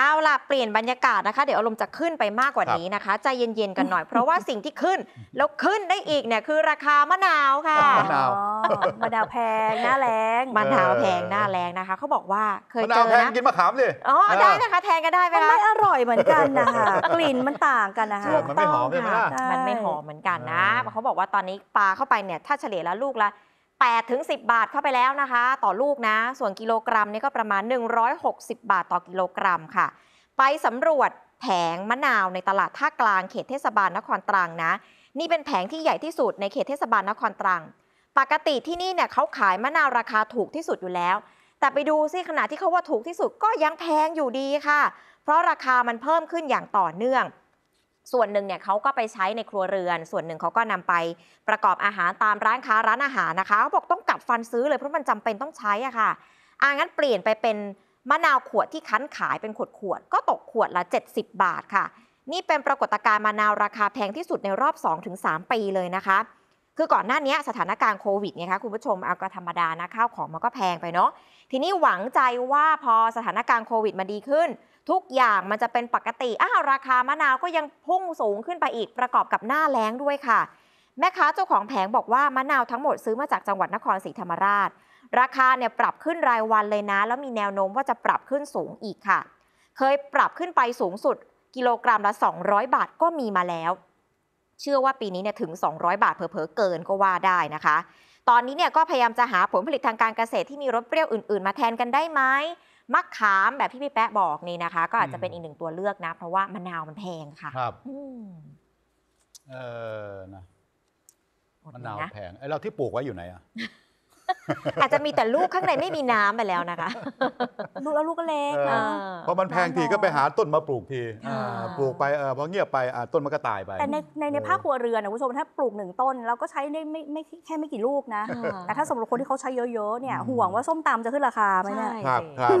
เอาล่ะเปลี่ยนบรรยากาศนะคะ เดี๋ยวอารมณ์จะขึ้นไปมากกว่านี้นะคะใจเย็นๆกันหน่อยเพราะว่าสิ่งที่ขึ้น แล้วขึ้นได้อีกเนี่ยคือราคามะนาวค่ะมะนาวมะนาวแพงหน้าแรงมะนาวแพงหน้าแรงนะคะเขาบอกว่าเคยเจอนะกินมะขามเลยอ๋อได้นะคะแทนก็ได้ไหมคะไม่อร่อยเหมือนกันนะคะกลิ่นมันต่างกันนะคะมันไม่หอมเลยมันไม่หอมเหมือนกันนะเขาบอกว่าตอนนี้ปลาเข้าไปเนี่ยถ้าเฉลี่ยแล้วลูกละ8 ถึง 10 บาทเข้าไปแล้วนะคะ ต่อลูกนะ ส่วนกิโลกรัมนี่ก็ประมาณ 160 บาทต่อกิโลกรัมค่ะ ไปสำรวจแผงมะนาวในตลาดท่ากลางเขตเทศบาลนครตรังนะ นี่เป็นแผงที่ใหญ่ที่สุดในเขตเทศบาลนครตรัง ปกติที่นี่เนี่ยเขาขายมะนาวราคาถูกที่สุดอยู่แล้ว แต่ไปดูซิขณะที่เขาว่าถูกที่สุดก็ยังแพงอยู่ดีค่ะ เพราะราคามันเพิ่มขึ้นอย่างต่อเนื่องส่วนหนึ่งเนี่ยเขาก็ไปใช้ในครัวเรือน ส่วนหนึ่งเขาก็นำไปประกอบอาหารตามร้านค้าร้านอาหารนะคะเขาบอกต้องกัดฟันซื้อเลยเพราะมันจำเป็นต้องใช้อ่ะค่ะอ่างั้นเปลี่ยนไปเป็นมะนาวขวดที่คั้นขายเป็นขวดขวดก็ตกขวดละ 70 บาทค่ะ นี่เป็นปรากฏการณ์มะนาวราคาแพงที่สุดในรอบ 2-3 ปีเลยนะคะคือก่อนหน้านี้สถานการณ์โควิดเนี่ยคะคุณผู้ชมเอากระธรรมดานะข้าวของมันก็แพงไปเนาะ ทีนี้หวังใจว่าพอสถานการณ์โควิดมาดีขึ้น ทุกอย่างมันจะเป็นปกติ อ้าวราคามะนาวก็ยังพุ่งสูงขึ้นไปอีกประกอบกับหน้าแล้งด้วยค่ะ แม่ค้าเจ้าของแผงบอกว่ามะนาวทั้งหมดซื้อมาจากจังหวัดนครศรีธรรมราช ราคาเนี่ยปรับขึ้นรายวันเลยนะ แล้วมีแนวโน้มว่าจะปรับขึ้นสูงอีกค่ะ เคยปรับขึ้นไปสูงสุด กิโลกรัมละ200บาทก็มีมาแล้วเชื่อว่าปีนี้เนี่ยถึง 200 บาทเผลอเกินก็ว่าได้นะคะ ตอนนี้เนี่ยก็พยายามจะหาผลผลิตทางการเกษตรที่มีรสเปรี้ยวอื่น ๆ มาแทนกันได้ไหมมะขามแบบที่พี่แป๊ะบอกนี่นะคะ ก็อาจจะเป็นอีกหนึ่งตัวเลือกนะ เพราะว่ามะนาวมันแพงค่ะ ครับเออนะ มะนาวแพงไอเราที่ปลูกไว้อยู่ไหนอ่ะอาจจะมีแต่ลูกข้างในไม่มีน้ำไปแล้วนะคะ ลูกแล้วลูกก็เล็กเอพราะมันแพงทีก็ไปหาต้นมาปลูกทีปลูกไปเออพอเงียบไปต้นมันก็ตายไป แต่ในในภาคครัวเรือนนะคุณผู้ชม ถ้าปลูกหนึ่งต้น เราก็ใช้ได้ไม่ไม่แค่ไม่กี่ลูกนะ แต่ถ้าสำหรับคนที่เขาใช้เยอะๆเนี่ยห่วงว่าส้มตำจะขึ้นราคาไหมเนี่ย ใช่ครับครับ